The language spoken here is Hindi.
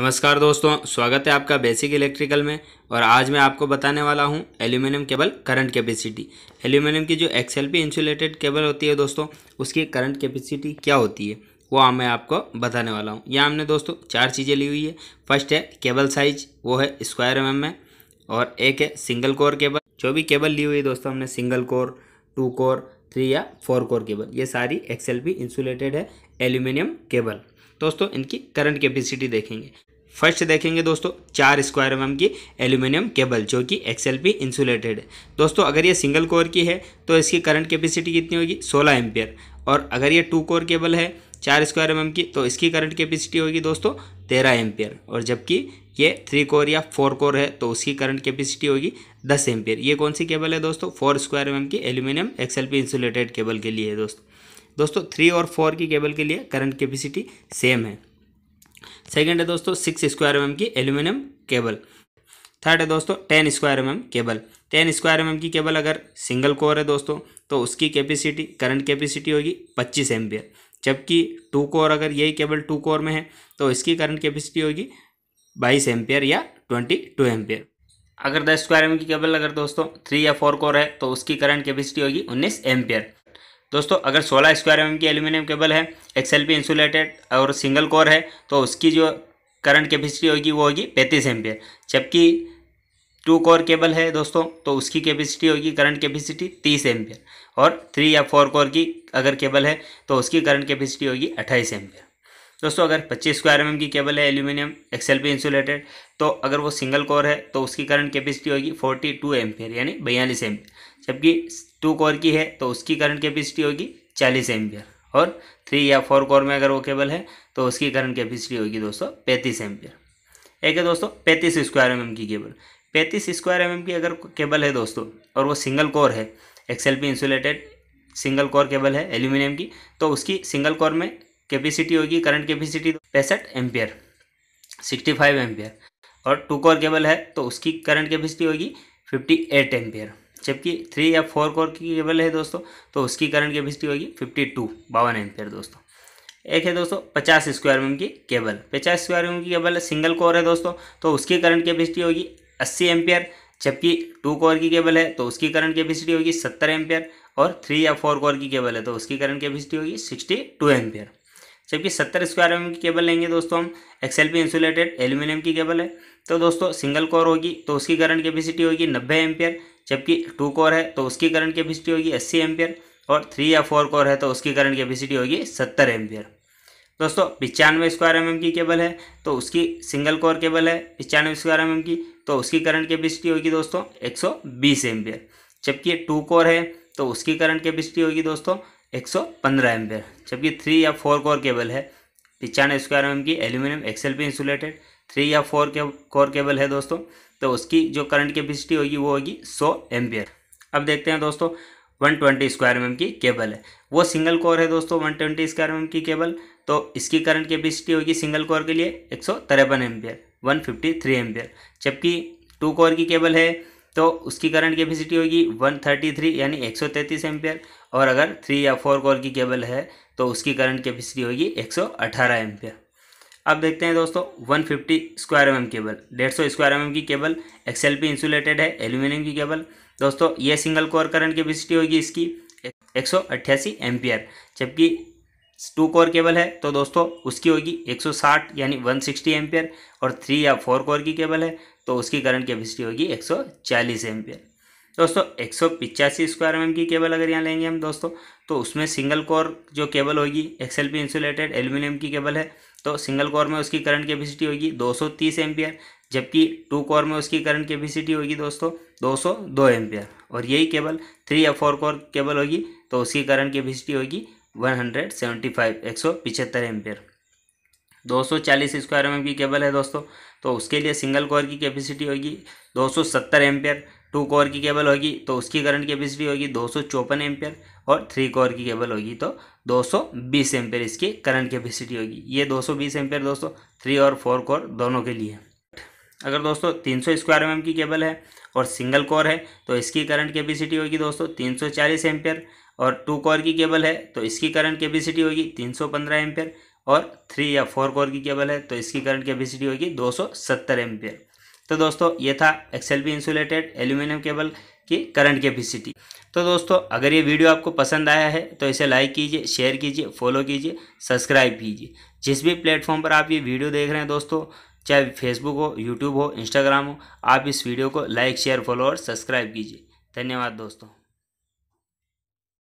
नमस्कार दोस्तों स्वागत है आपका बेसिक इलेक्ट्रिकल में और आज मैं आपको बताने वाला हूं aluminium cable current capacity aluminium की जो एक्सएलपी इंसुलेटेड केबल होती है दोस्तों उसकी करंट कैपेसिटी क्या होती है वो मैं आपको बताने वाला हूं यहाँ हमने दोस्तों चार चीज़ें ली हुई है फर्स्ट है केबल साइज वो है स्क्वायर एम में और एक है सिंगल कोर केबल जो भी केबल ली हुई है दोस्तों हमने single core two core three या फोर कोर केबल ये सारी एक्सएल इंसुलेटेड है एल्यूमिनियम केबल दोस्तों इनकी करंट कैपेसिटी देखेंगे फर्स्ट देखेंगे दोस्तों चार स्क्वायर एम की एल्यूमिनियम केबल जो कि एक्सएल पी इंसुलेटेड है दोस्तों अगर ये सिंगल कोर की है तो इसकी करंट कैपेसिटी कितनी होगी 16 एम्पियर और अगर ये टू कोर केबल है चार स्क्वायर एम की तो इसकी करंट कैपेसिटी होगी दोस्तों तेरह एम्पियर और जबकि ये थ्री कोर या फोर कोर है तो उसकी करंट कैपेसिटी होगी दस एम्पियर ये कौन सी केबल है दोस्तों फोर स्क्वायर एम की aluminium XL P insulated cable के लिए है दोस्तों दोस्तों थ्री और फोर की केबल के लिए करंट कैपेसिटी सेम है सेकेंड है दोस्तों सिक्स स्क्वायर एम की एल्यूमिनियम केबल थर्ड है दोस्तों ten square m cable ten square m की केबल अगर सिंगल कोर है दोस्तों तो उसकी कैपेसिटी करंट कैपेसिटी होगी पच्चीस एम जबकि टू कोर अगर यही केबल टू कोर में है तो इसकी करंट कैपेसिटी होगी बाईस एम या ट्वेंटी टू अगर दस स्क्वायर एम की केबल अगर दोस्तों थ्री या फोर कोर है तो उसकी करंट कैपेसिटी होगी उन्नीस एम दोस्तों अगर 16 स्क्वायर एम की एल्यूमिनियम केबल है एक्सएलपी इंसुलेटेड और सिंगल कोर है तो उसकी जो करंट कैपेसिटी होगी वो होगी पैंतीस एम्पियर जबकि टू कोर केबल है दोस्तों तो उसकी कैपेसिटी होगी करंट कैपेसिटी तीस एम्पियर और थ्री या फोर कोर की अगर केबल है तो उसकी करंट कैपेसिटी होगी अट्ठाईस एम्पियर दोस्तों अगर 25 स्क्वायर एम की केबल है एल्यूमिनियम एक्सएल पी इंसुलेटेड तो अगर वो सिंगल कोर है तो उसकी करंट कैपेसिटी होगी 42 टू एम्पियर यानी बयालीस एम्पियर जबकि टू कोर की है तो उसकी करंट कैपेसिटी होगी चालीस एम्पियर और थ्री या फोर कोर में अगर वो केबल है तो उसकी करंट कैपेसिटी होगी दोस्तों पैंतीस एम्पियर एक है दोस्तों पैंतीस स्क्वायर एम की केबल पैंतीस स्क्वायर एम की अगर केबल है दोस्तों और वो सिंगल कोर है P insulated single core cable है एल्यूमिनियम की तो उसकी सिंगल कोर में कैपेसिटी होगी करंट कैपेसिटी पैंसठ एम्पियर सिक्सटी फाइव और टू कोर केबल है तो उसकी करंट कैपेसिटी होगी फिफ्टी एट एम्पियर जबकि थ्री या फोर कोर की केबल है दोस्तों तो उसकी करंट कैपेसिटी होगी फिफ्टी टू बावन एम्पेयर दोस्तों एक है दोस्तों पचास स्क्वायर एम की केबल पचास स्क्वायर एम की केबल सिंगल कोर है दोस्तों तो उसकी करंट कैपेसिटी होगी अस्सी एम्पेयर जबकि टू कोर की केबल है तो उसकी करंट कैपेसिटी होगी सत्तर एम्पेयर और थ्री या फोर कोर की केबल है तो उसकी करंट कैपेसिटी होगी सिक्सटी टू एम्पेयर जबकि सत्तर स्क्वायर एम की केबल लेंगे दोस्तों हम एक्सएल पी इंसुलेटेड एल्यूमिनियम की केबल है तो दोस्तों सिंगल कोर होगी तो उसकी करंट कैपेसिटी होगी नब्बे एम्पेयर जबकि टू कोर है तो उसकी करंट कैपेसिटी होगी अस्सी एम्पियर और थ्री या फोर कोर है तो उसकी करंट कैपेसिटी होगी सत्तर एम्पियर दोस्तों पचानवे स्क्वायर एम की केबल है तो उसकी सिंगल कोर केबल है पचानवे स्क्वायर एम की तो उसकी करंट कैपेसिटी होगी दोस्तों 120 एम्पियर जबकि टू कोर है तो उसकी करंट कैपेसिटी होगी दोस्तों 115 एम्पियर जबकि थ्री या फोर कोर केबल है पचानवे स्क्वायर एम की एल्यूमिनियम एक्सएल इंसुलेटेड थ्री या फोर के कोर केबल है दोस्तों तो उसकी जो करंट कैपेसिटी होगी वो होगी सौ एम्पियर अब देखते हैं दोस्तों 120 स्क्वायर एम की केबल है वो सिंगल कोर है दोस्तों 120 स्क्वायर एम की केबल तो इसकी करंट कैपेसिटी होगी सिंगल कोर के लिए एक सौ तिरपन ampere one fifty three ampere जबकि टू कोर की केबल है तो उसकी करंट कैपेसिटी होगी 133 यानी 133 एम्पियर और अगर थ्री या फोर कोर की केबल है तो उसकी करंट कैपेसिटी होगी 118 एम्पियर अब देखते हैं दोस्तों 150 स्क्वायर एम केबल डेढ़ सौ स्क्वायर एम की केबल एक्सएल पी इंसुलेटेड है एल्यूमिनियम की केबल दोस्तों ये सिंगल कोर करंट कैपेसिटी होगी इसकी एक सौ अट्ठासी एम्पियर जबकि टू कोर केबल है तो दोस्तों उसकी होगी 160 यानी 160 सिक्सटी और थ्री या फोर कोर की केबल है तो उसकी करंट कैपेसिटी होगी एक सौ चालीस दोस्तों एक सौ पिचासी स्क्वायर एम की केबल अगर यहाँ लेंगे हम दोस्तों तो उसमें सिंगल कोर जो केबल होगी एक्सएल पी इंसुलेटेड एल्यूमिनियम की केबल है तो सिंगल कोर में उसकी करंट कैपेसिटी होगी 230 एम्पियर जबकि टू कोर में उसकी करंट कैपेसिटी होगी दोस्तों 202 एम्पियर और यही केबल थ्री या फोर कोर केबल होगी तो उसकी करंट कैपेसिटी होगी 175 175 एम्पियर 240 स्क्वायर एम की केबल है दोस्तों तो उसके लिए सिंगल कोर की कैपेसिटी होगी 270 एम्पियर टू कोर की केबल होगी तो उसकी करंट कैपेसिटी होगी दो सौ चौपन एम्पियर और थ्री कोर की केबल होगी तो दो सौ बीस एम्पियर इसकी करंट कैपेसिटी होगी ये दो सौ बीस एम्पियर दोस्तों थ्री और फोर कोर दोनों के लिए अगर दोस्तों तीन सौ स्क्वायर एम की केबल है और सिंगल कोर है तो इसकी करंट कैपेसिटी होगी दोस्तों तीन सौ चालीस एम्पियर और टू कोर की केबल है तो इसकी करंट कैपेसिटी होगी तीन सौ पंद्रह एम्पियर और थ्री या फोर कोर की केबल है तो इसकी करंट कैपेसिटी होगी दो सौ सत्तर एम्पियर तो दोस्तों ये था XL B insulated aluminium cable की करंट कैपेसिटी तो दोस्तों अगर ये वीडियो आपको पसंद आया है तो इसे लाइक कीजिए शेयर कीजिए फॉलो कीजिए सब्सक्राइब कीजिए जिस भी प्लेटफॉर्म पर आप ये वीडियो देख रहे हैं दोस्तों चाहे फेसबुक हो यूट्यूब हो इंस्टाग्राम हो आप इस वीडियो को लाइक शेयर फॉलो और सब्सक्राइब कीजिए धन्यवाद दोस्तों